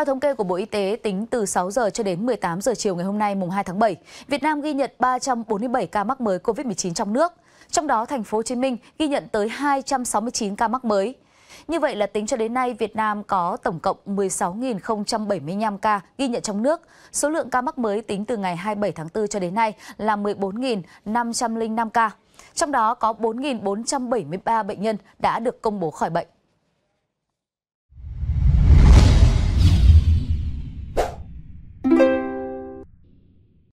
Theo thống kê của Bộ Y tế, tính từ 6 giờ cho đến 18 giờ chiều ngày hôm nay mùng 2 tháng 7, Việt Nam ghi nhận 347 ca mắc mới COVID-19 trong nước. Trong đó, thành phố Hồ Chí Minh ghi nhận tới 269 ca mắc mới. Như vậy là tính cho đến nay, Việt Nam có tổng cộng 16.075 ca ghi nhận trong nước. Số lượng ca mắc mới tính từ ngày 27 tháng 4 cho đến nay là 14.505 ca. Trong đó có 4.473 bệnh nhân đã được công bố khỏi bệnh.